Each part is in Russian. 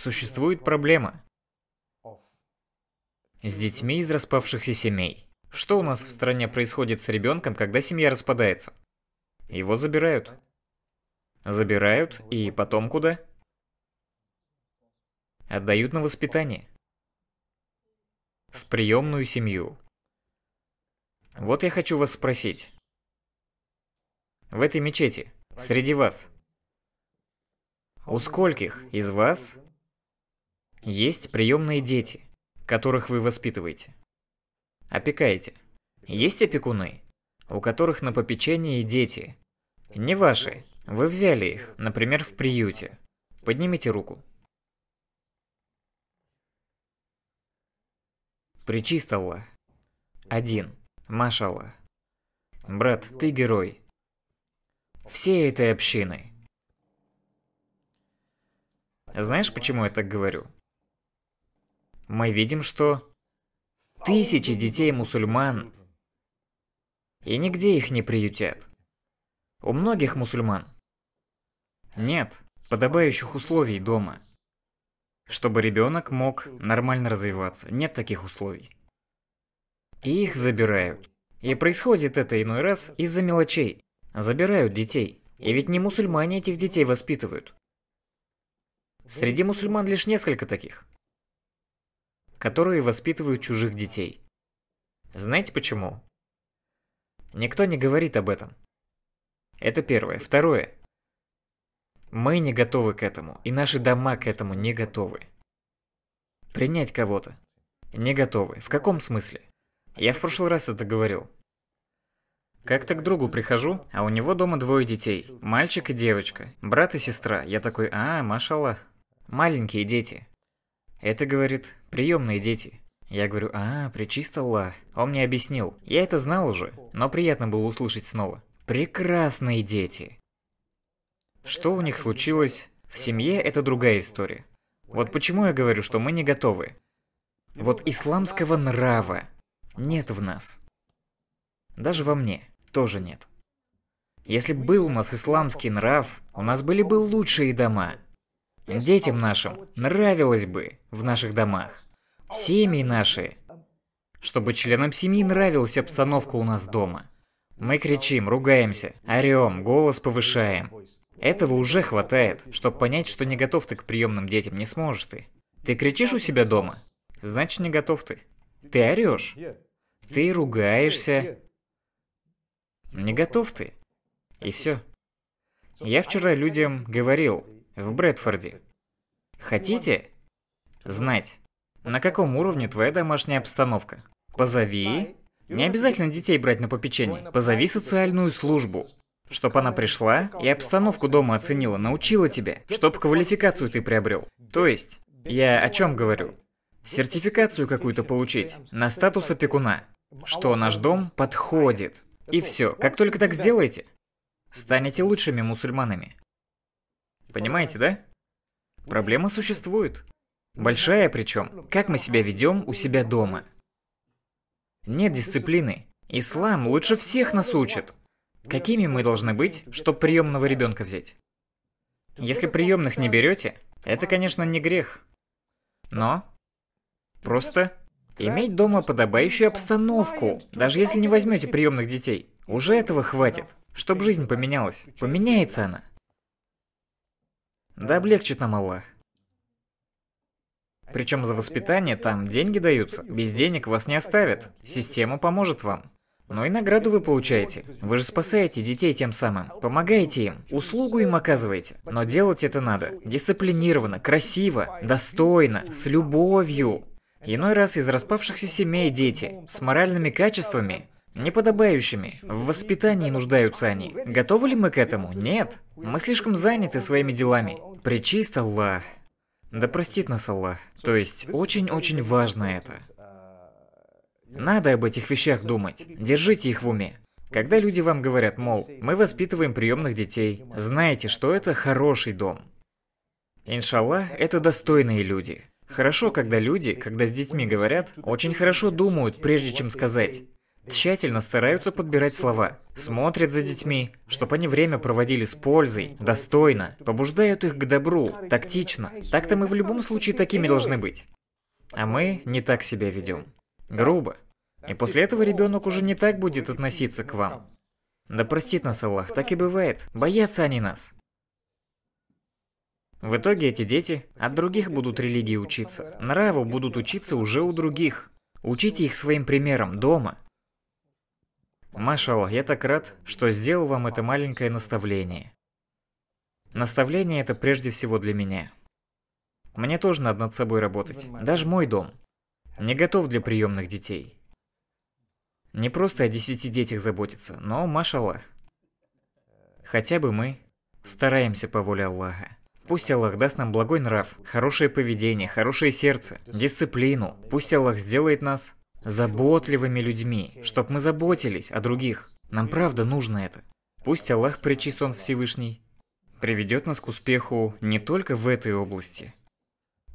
существует проблема с детьми из распавшихся семей. Что у нас в стране происходит с ребенком, когда семья распадается? Его забирают. Забирают, и потом куда? Отдают на воспитание. В приемную семью. Вот я хочу вас спросить. В этой мечети, среди вас, у скольких из вас есть приемные дети, которых вы воспитываете. Опекаете. Есть опекуны, у которых на попечении дети. Не ваши. Вы взяли их, например, в приюте. Поднимите руку. Причист Один. Машала. Брат, ты герой. Все этой общины. Знаешь, почему я так говорю? мы видим, что тысячи детей мусульман, и нигде их не приютят. У многих мусульман нет подобающих условий дома, чтобы ребенок мог нормально развиваться. Нет таких условий. И их забирают. И происходит это иной раз из-за мелочей. Забирают детей. И ведь не мусульмане этих детей воспитывают. Среди мусульман лишь несколько таких которые воспитывают чужих детей. Знаете почему? Никто не говорит об этом. Это первое. Второе. Мы не готовы к этому, и наши дома к этому не готовы. Принять кого-то. Не готовы. В каком смысле? Я в прошлый раз это говорил. Как-то к другу прихожу, а у него дома двое детей. Мальчик и девочка. Брат и сестра. Я такой, а, Машала, Маленькие дети. Это, говорит, приемные дети. Я говорю, а, причист Аллах. Он мне объяснил. Я это знал уже, но приятно было услышать снова. Прекрасные дети. Что у них случилось в семье, это другая история. Вот почему я говорю, что мы не готовы. Вот исламского нрава нет в нас. Даже во мне тоже нет. Если был у нас исламский нрав, у нас были бы лучшие дома детям нашим нравилось бы в наших домах, семьи наши, чтобы членам семьи нравилась обстановка у нас дома. Мы кричим, ругаемся, орем, голос повышаем. Этого уже хватает, чтобы понять, что не готов ты к приемным детям, не сможешь ты. Ты кричишь у себя дома? Значит, не готов ты. Ты орешь. Ты ругаешься. Не готов ты. И все. Я вчера людям говорил, в Брэдфорде. Хотите знать, на каком уровне твоя домашняя обстановка? Позови... Не обязательно детей брать на попечение. Позови социальную службу. Чтоб она пришла и обстановку дома оценила, научила тебя. Чтоб квалификацию ты приобрел. То есть, я о чем говорю? Сертификацию какую-то получить на статус опекуна. Что наш дом подходит. И все. Как только так сделаете, станете лучшими мусульманами. Понимаете, да? Проблема существует. Большая причем. Как мы себя ведем у себя дома? Нет дисциплины. Ислам лучше всех нас учит. Какими мы должны быть, чтобы приемного ребенка взять? Если приемных не берете, это, конечно, не грех. Но просто иметь дома подобающую обстановку, даже если не возьмете приемных детей. Уже этого хватит, чтобы жизнь поменялась. Поменяется она. Да облегчит нам Аллах. Причем за воспитание там деньги даются. Без денег вас не оставят. Система поможет вам. Но и награду вы получаете. Вы же спасаете детей тем самым. Помогаете им. Услугу им оказываете. Но делать это надо. Дисциплинированно, красиво, достойно, с любовью. Иной раз из распавшихся семей дети. С моральными качествами. Неподобающими. В воспитании нуждаются они. Готовы ли мы к этому? Нет. Мы слишком заняты своими делами. Причист Аллах. Да простит нас Аллах. То есть, очень-очень важно это. Надо об этих вещах думать. Держите их в уме. Когда люди вам говорят, мол, мы воспитываем приемных детей, знайте, что это хороший дом. Иншаллах, это достойные люди. Хорошо, когда люди, когда с детьми говорят, очень хорошо думают, прежде чем сказать. Тщательно стараются подбирать слова, смотрят за детьми, чтобы они время проводили с пользой, достойно, побуждают их к добру, тактично. Так-то мы в любом случае такими должны быть. А мы не так себя ведем. Грубо. И после этого ребенок уже не так будет относиться к вам. Да простит нас Аллах, так и бывает. Боятся они нас. В итоге эти дети от других будут религии учиться, нраву будут учиться уже у других. Учите их своим примером дома, Машал, я так рад, что сделал вам это маленькое наставление. Наставление это прежде всего для меня. Мне тоже надо над собой работать. Даже мой дом. Не готов для приемных детей. Не просто о десяти детях заботиться, но, машаллах. Хотя бы мы стараемся по воле Аллаха. Пусть Аллах даст нам благой нрав, хорошее поведение, хорошее сердце, дисциплину. Пусть Аллах сделает нас заботливыми людьми, чтоб мы заботились о других. Нам правда нужно это. Пусть Аллах, причислен Всевышний, приведет нас к успеху не только в этой области,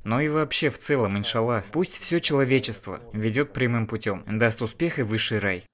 но и вообще в целом, иншаллах, пусть все человечество ведет прямым путем, даст успех и высший рай.